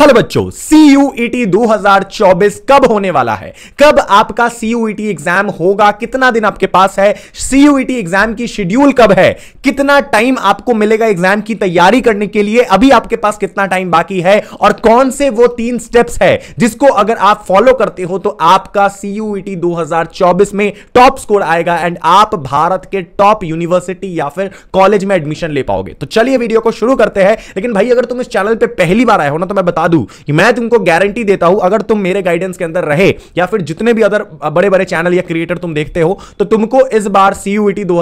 hello बच्चों e CUET 2024 कब होने वाला है कब आपका टी e एग्जाम होगा कितना दिन आपके पास है टी e एग्जाम की शेड्यूल कब है कितना टाइम आपको मिलेगा एग्जाम की तैयारी करने के लिए अभी आपके पास कितना टाइम बाकी है और कौन से वो तीन स्टेप्स है जिसको अगर आप फॉलो करते हो तो आपका सीयूईटी 2024 में टॉप स्कोर आएगा एंड आप भारत के टॉप यूनिवर्सिटी या फिर कॉलेज में एडमिशन ले पाओगे तो चलिए वीडियो को शुरू करते हैं लेकिन भाई अगर तुम इस चैनल पर पहली बार आए हो ना तो मैं बता बता दूं मैं तुमको गारंटी देता हूं अगर तुम मेरे गाइडेंस के अंदर रहे या फिर जितने भी अदर बड़े बड़े चैनल या क्रिएटर तुम देखते हो तो तुमको इस बार सीयूटी e दो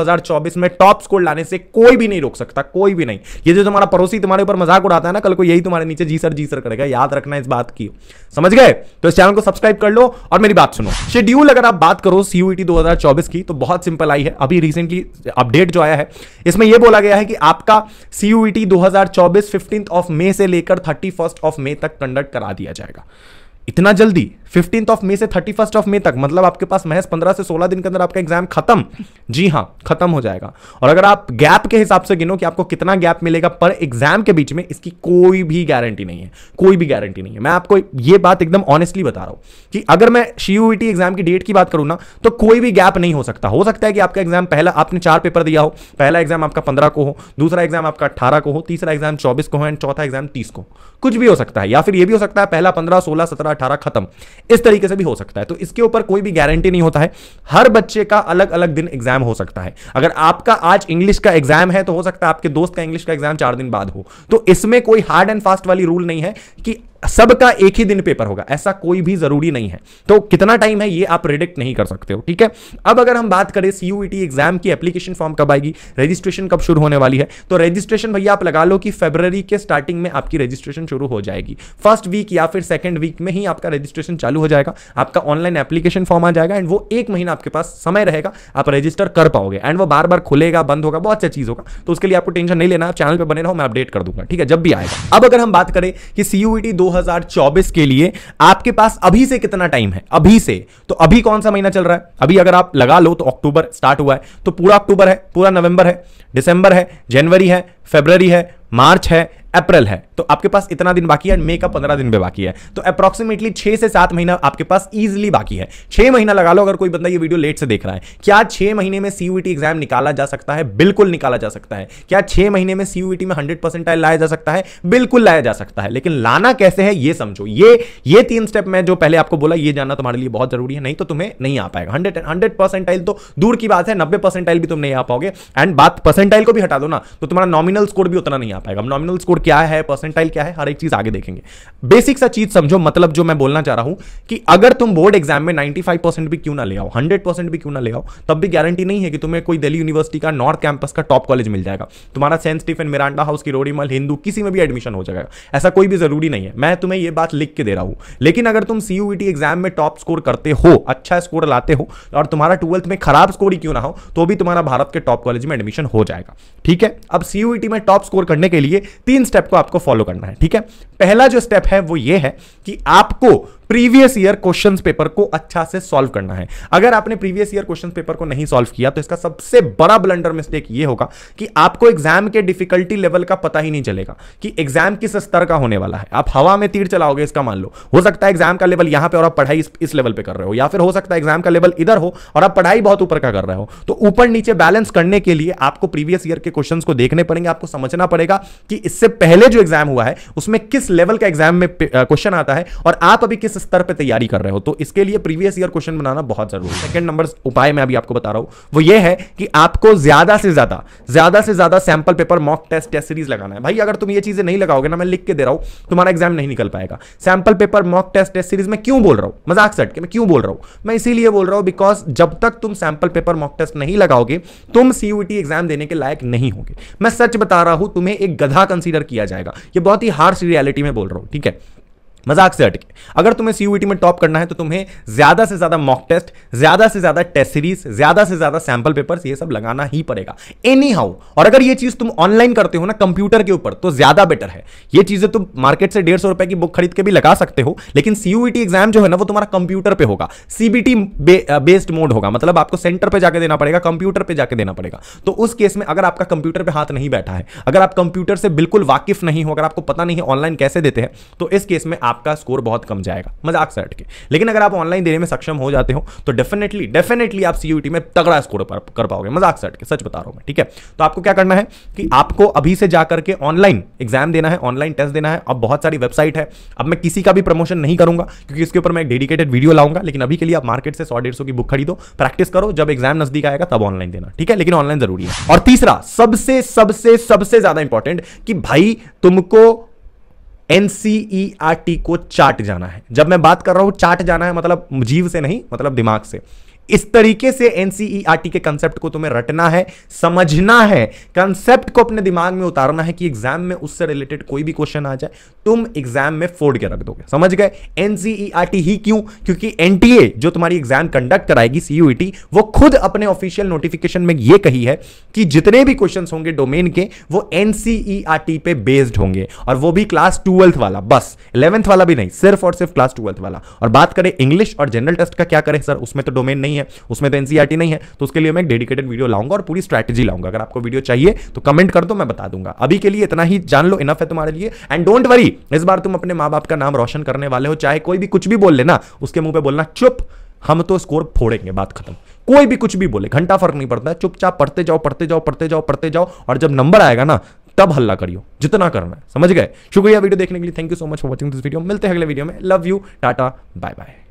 में टॉप स्कोर लाने से कोई भी नहीं रोक सकता कोई भी नहीं ये जो तुम्हारा पड़ोसी तुम्हारे ऊपर मजाक उड़ाता है ना कल को यही तुम्हारे नीचे जी सर जी सर करेगा याद रखना इस बात की समझ गए तो इस चैनल को सब्सक्राइब कर लो और मेरी बात सुनो शेड्यूल अगर आप बात करो सीयूटी e दो की तो बहुत सिंपल आई है अभी रिसेंटली अपडेट जो आया है इसमें यह बोला गया है कि आपका सीयूईटी 2024 15th ऑफ मे से लेकर थर्टी ऑफ मे मई तक कंडक्ट करा दिया जाएगा इतना जल्दी फिफ्टींथ ऑफ मे से थर्टी फर्स्ट ऑफ मे तक मतलब आपके पास महज पंद्रह से सोलह दिन के अंदर आपका एग्जाम खत्म जी हाँ खत्म हो जाएगा और अगर आप गैप के हिसाब से गिनो कि आपको कितना गैप मिलेगा पर एग्जाम के बीच में इसकी कोई भी गारंटी नहीं है कोई भी गारंटी नहीं है मैं आपको ये बात एकदम ऑनेस्टली बता रहा हूं कि अगर मैं शी एग्जाम e की डेट की बात करूँ ना तो कोई भी गैप नहीं हो सकता हो सकता है कि आपका एग्जाम पहला आपने चार पेपर दिया हो पहला एग्जाम आपका पंद्रह को हो दूसरा एग्जाम आपका अट्ठारह को हो तीसरा एग्जाम चौबीस को हो एंड चौथा एग्जाम तीस को कुछ भी हो सकता है या फिर यह भी हो सकता है पहला पंद्रह सोलह सत्रह 2018 खत्म इस तरीके से भी हो सकता है तो इसके ऊपर कोई भी गारंटी नहीं होता है हर बच्चे का अलग अलग दिन एग्जाम हो सकता है अगर आपका आज इंग्लिश का एग्जाम है तो हो सकता है आपके दोस्त का इंग्लिश का एग्जाम चार दिन बाद हो तो इसमें कोई हार्ड एंड फास्ट वाली रूल नहीं है कि सबका एक ही दिन पेपर होगा ऐसा कोई भी जरूरी नहीं है तो कितना टाइम है ये आप प्रिडिक्ट नहीं कर सकते हो ठीक है अब अगर हम बात करें सीयूईटी एग्जाम e की एप्लीकेशन फॉर्म कब आएगी रजिस्ट्रेशन कब शुरू होने वाली है तो रजिस्ट्रेशन भैया आप लगा लो कि फेब्रवरी के स्टार्टिंग में आपकी रजिस्ट्रेशन शुरू हो जाएगी फर्स्ट वीक या फिर सेकेंड वीक में ही आपका रजिस्ट्रेशन चालू हो जाएगा आपका ऑनलाइन एप्लीकेशन फॉर्म आ जाएगा एंड वो एक महीना आपके पास समय रहेगा आप रजिस्टर कर पाओगे एंड वो बार बार खुलेगा बंद होगा बहुत अच्छा चीज होगा तो उसके लिए आपको टेंशन नहीं लेना आप चैनल पर बने रहो मैं अपडेट कर दूंगा ठीक है जब भी आएगा अब अगर हम बात करें कि सीयूईटी e दो 2024 के लिए आपके पास अभी से कितना टाइम है अभी से तो अभी कौन सा महीना चल रहा है अभी अगर आप लगा लो तो अक्टूबर स्टार्ट हुआ है तो पूरा अक्टूबर है पूरा नवंबर है दिसंबर है जनवरी है फेबररी है मार्च है अप्रैल है तो आपके पास इतना दिन बाकी है मे का पंद्रह दिन में बाकी है तो अप्रॉक्सीमेटली छह से सात महीना आपके पास ईजिली बाकी है छह महीना लगा लो अगर कोई बंदा ये वीडियो लेट से देख रहा है क्या छह महीने में सीयूटी एग्जाम e निकाला जा सकता है बिल्कुल निकाला जा सकता है क्या छह महीने में सीयूटी e में हंड्रेड परसेंटाइल लाया जा सकता है बिल्कुल लाया जा सकता है लेकिन लाना कैसे है ये समझो ये ये तीन स्टेप मैं जो पहले आपको बोला ये जानना तुम्हारे लिए बहुत जरूरी है नहीं तो तुम्हें नहीं आ पाएगा हंड्रेड हंड्रेड परसेंटाइल तो दूर की बात है नब्बे परसेंटाइल भी तुम नहीं आ पाओगे एंड बात परसेंटाइल को भी हटा दो ना तो तुम्हारा नॉमिनल स्कोर भी उतना नहीं आ पाएगा नॉमिनल स्कोर क्या है परसेंटाइल क्या है हर एक चीज आगे देखेंगे बेसिक सा चीज समझो मतलब जो मैं बोलना चाह रहा हूं कि अगर तुम बोर्ड एग्जाम में 95 परसेंट भी क्यों ना ले आओ 100 परसेंट भी क्यों ना ले आओ तब भी गारंटी नहीं है कि तुम्हें कोई दिल्ली यूनिवर्सिटी का नॉर्थ कैंपस का टॉप कॉलेज मिल जाएगा तुम्हारा सेंट स्टीफन मिरांडा हाउस की रोडीमल हिंदू किसी में भी एडमिशन हो जाएगा ऐसा कोई भी जरूरी नहीं है मैं तुम्हें यह बात लिख के दे रहा हूं लेकिन अगर तुम सीयूईटी एग्जाम e में टॉप स्कोर करते हो अच्छा स्कोर लाते हो और तुम्हारा ट्वेल्थ में खराब स्कोर ही क्यों ना हो तो भी तुम्हारा भारत के टॉप कॉलेज में एडमिशन हो जाएगा ठीक है अब सीयूईटी e में टॉप स्कोर करने के लिए तीन स्टेप को आपको फॉलो करना है ठीक है पहला जो स्टेप है वो ये है कि आपको प्रीवियस ईयर क्वेश्चन पेपर को अच्छा से सॉल्व करना है अगर आपने प्रीवियस ईयर क्वेश्चन पेपर को नहीं सॉल्व किया तो इसका सबसे बड़ा ब्लंडर मिस्टेक ये होगा कि आपको एग्जाम के डिफिकल्टी लेवल का पता ही नहीं चलेगा कि एग्जाम किस स्तर का होने वाला है आप हवा में तीर चलाओगे इसका मान लो हो सकता है एग्जाम का लेवल यहां पर और आप पढ़ाई इस, इस लेवल पर कर रहे हो या फिर हो सकता है एग्जाम का लेवल इधर हो और आप पढ़ाई बहुत ऊपर का कर रहे हो तो ऊपर नीचे बैलेंस करने के लिए आपको प्रीवियस ईयर के क्वेश्चन को देखने पड़ेंगे आपको समझना पड़ेगा कि इससे पहले जो एग्जाम हुआ है उसमें किस लेवल का एग्जाम में क्वेश्चन आता है और आप अभी किस किस स्तर पर तैयारी कर रहे हो तो इसके लिए प्रीवियस ईयर क्वेश्चन बनाना बहुत जरूरी है सेकंड नंबर उपाय मैं अभी आपको बता रहा हूं वो ये है कि आपको ज्यादा से ज्यादा ज्यादा से ज्यादा sample paper mock test test series लगाना है भाई अगर तुम ये चीजें नहीं लगाओगे ना मैं लिख के दे रहा हूं तुम्हारा एग्जाम नहीं निकल पाएगा sample paper mock test test series में क्यों बोल रहा हूं मजाक सट के मैं क्यों बोल रहा हूं मैं इसीलिए बोल रहा हूं बिकॉज जब तक तुम सैंपल पेपर मॉक टेस्ट नहीं लगाओगे तुम सीयूटी एग्जाम देने के लायक नहीं होगे मैं सच बता रहा हूं तुम्हें एक गधा कंसीडर किया जाएगा यह बहुत ही हार्श रियलिटी में बोल रहा हूं ठीक है मजाक से हटके अगर तुम्हें सीयूईटी e में टॉप करना है तो तुम्हें ज्यादा से ज्यादा मॉक टेस्ट ज्यादा से ज्यादा टेस्ट सीरीज ज्यादा से ज्यादा सैंपल पेपर्स ये सब लगाना ही पड़ेगा एनी हाउ और अगर ये चीज तुम ऑनलाइन करते हो ना कंप्यूटर के ऊपर तो ज्यादा बेटर है ये चीजें तुम मार्केट से डेढ़ सौ रुपए की बुक खरीद के भी लगा सकते हो लेकिन सीयूईटी एग्जाम e जो है ना वो तुम्हारा कंप्यूटर पर होगा सीबीटी बेस्ड मोड होगा मतलब आपको सेंटर पर जाकर देना पड़ेगा कंप्यूटर पर जाके देना पड़ेगा तो उस केस में अगर आपका कंप्यूटर पर हाथ नहीं बैठा है अगर आप कंप्यूटर से बिल्कुल वाकिफ नहीं हो अगर आपको पता नहीं है ऑनलाइन कैसे देते हैं तो इस केस में आप आपका स्कोर बहुत कम जाएगा मजाक से हट के लेकिन अगर आप ऑनलाइन देने में सक्षम हो जाते हो तो डेफिनेटली डेफिनेटली आप सी में तगड़ा स्कोर कर पाओगे मजाक से हट के सच बता रहा हूँ मैं ठीक है तो आपको क्या करना है कि आपको अभी से जाकर के ऑनलाइन एग्जाम देना है ऑनलाइन टेस्ट देना है अब बहुत सारी वेबसाइट है अब मैं किसी का भी प्रमोशन नहीं करूंगा क्योंकि इसके ऊपर मैं एक डेडिकेटेड वीडियो लाऊंगा लेकिन अभी के लिए आप मार्केट से सौ डेढ़ की बुक खरीदो प्रैक्टिस करो जब एग्जाम नजदीक आएगा तब ऑनलाइन देना ठीक है लेकिन ऑनलाइन जरूरी है और तीसरा सबसे सबसे सबसे ज्यादा इंपॉर्टेंट कि भाई तुमको एनसीईआरटी e को चाट जाना है जब मैं बात कर रहा हूं चाट जाना है मतलब जीव से नहीं मतलब दिमाग से इस तरीके से एनसीईआरटी e के कंसेप्ट को तुम्हें रटना है समझना है कंसेप्ट को अपने दिमाग में उतारना है कि एग्जाम में उससे रिलेटेड कोई भी क्वेश्चन आ जाए तुम एग्जाम में फोड़ के रख दोगे समझ गए एनसीईआरटी e ही क्यों क्योंकि एनटीए जो तुम्हारी एग्जाम कंडक्ट कराएगी सीयूईटी e वो खुद अपने ऑफिशियल नोटिफिकेशन में यह कही है कि जितने भी क्वेश्चन होंगे डोमेन के वो एनसीईआरटी पे बेस्ड होंगे और वो भी क्लास ट्वेल्थ वाला बस इलेवंथ वाला भी नहीं सिर्फ और सिर्फ क्लास ट्वेल्थ वाला और बात करें इंग्लिश और जनरल टेस्ट का क्या करें सर उसमें तो डोमेन नहीं नहीं है उसमें तो एनसीआरटी e नहीं है तो उसके लिए मैं एक डेडिकेटेड वीडियो लाऊंगा और पूरी स्ट्रैटेजी लाऊंगा अगर आपको वीडियो चाहिए तो कमेंट कर दो मैं बता दूंगा अभी के लिए इतना ही जान लो इनफ है तुम्हारे लिए एंड डोंट वरी इस बार तुम अपने माँ बाप का नाम रोशन करने वाले हो चाहे कोई भी कुछ भी बोल लेना उसके मुंह पर बोलना चुप हम तो स्कोर फोड़ेंगे बात खत्म कोई भी कुछ भी बोले घंटा फर्क नहीं पड़ता चुपचाप पढ़ते जाओ पढ़ते जाओ पढ़ते जाओ पढ़ते जाओ और जब नंबर आएगा ना तब हल्ला करियो जितना करना है समझ गए शुक्रिया वीडियो देखने के लिए thank you so much for watching this video मिलते हैं अगले वीडियो में लव यू टाटा बाय बाय